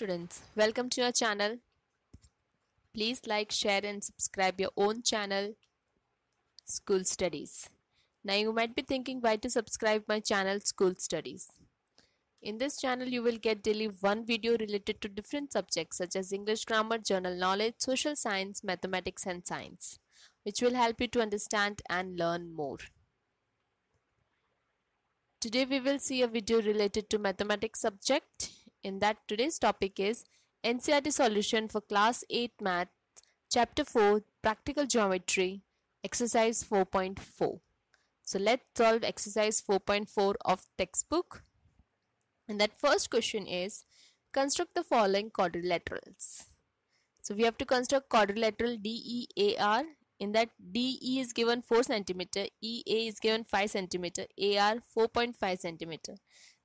students welcome to our channel please like share and subscribe your own channel school studies now you might be thinking why to subscribe my channel school studies in this channel you will get daily one video related to different subjects such as english grammar journal knowledge social science mathematics and science which will help you to understand and learn more today we will see a video related to mathematics subject in that today's topic is NCRT solution for class 8 math chapter 4 practical geometry exercise 4.4 so let's solve exercise 4.4 of textbook and that first question is construct the following quadrilaterals so we have to construct quadrilateral DEAR in that DE is given 4 centimeter, EA is given 5 centimeter, AR 4.5 centimeter.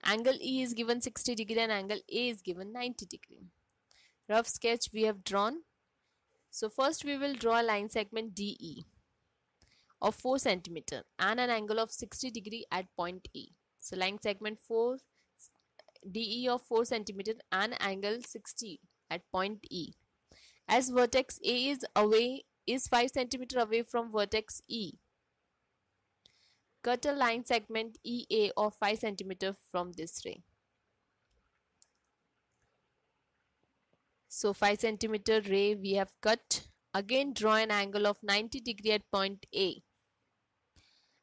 Angle E is given 60 degree and angle A is given 90 degree. Rough sketch we have drawn. So first we will draw a line segment DE of 4 centimeter and an angle of 60 degree at point E. So line segment 4 DE of 4 centimeter and angle 60 at point E. As vertex A is away is 5 centimeter away from vertex E. Cut a line segment EA of 5 cm from this ray. So 5 cm ray we have cut. Again draw an angle of 90 degree at point A.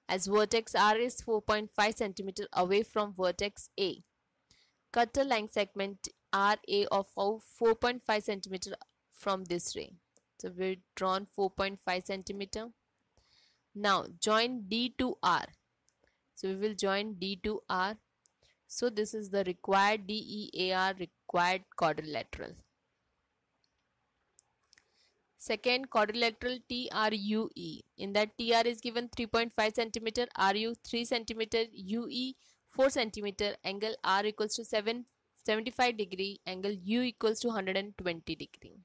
As vertex R is 4.5 cm away from vertex A. Cut a line segment RA of 4.5 cm from this ray. So we've drawn 4.5 centimeter now join D to R so we will join D to R so this is the required DEAR required quadrilateral second quadrilateral TRUE in that TR is given 3.5 centimeter RU 3 centimeter UE 4 centimeter angle R equals to 7 75 degree angle U equals to 120 degree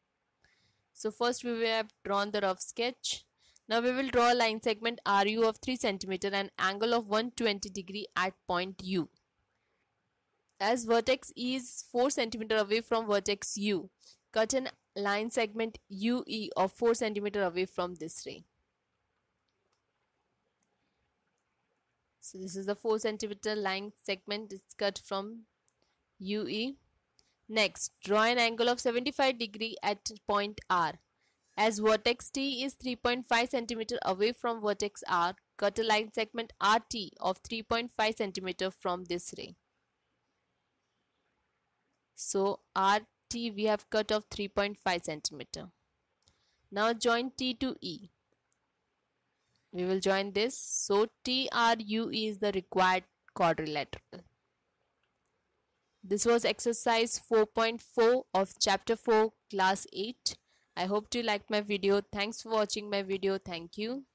so first we have drawn the rough sketch now we will draw a line segment RU of 3 cm and angle of 120 degree at point U. As vertex E is 4 cm away from vertex U, cut a line segment UE of 4 cm away from this ray. So this is the 4 cm line segment is cut from UE. Next, draw an angle of 75 degree at point R. As vertex T is 3.5 cm away from vertex R, cut a line segment RT of 3.5 cm from this ray. So RT we have cut of 3.5 cm. Now join T to E. We will join this. So TRU is the required quadrilateral. This was exercise 4.4 of chapter 4 class 8. I hope you liked my video. Thanks for watching my video. Thank you.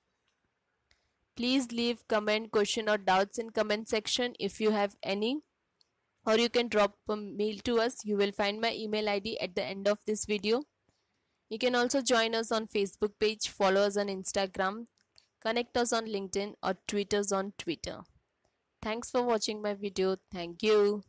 Please leave comment, question or doubts in comment section if you have any or you can drop a mail to us. You will find my email ID at the end of this video. You can also join us on Facebook page, follow us on Instagram, connect us on LinkedIn or tweet us on Twitter. Thanks for watching my video. Thank you.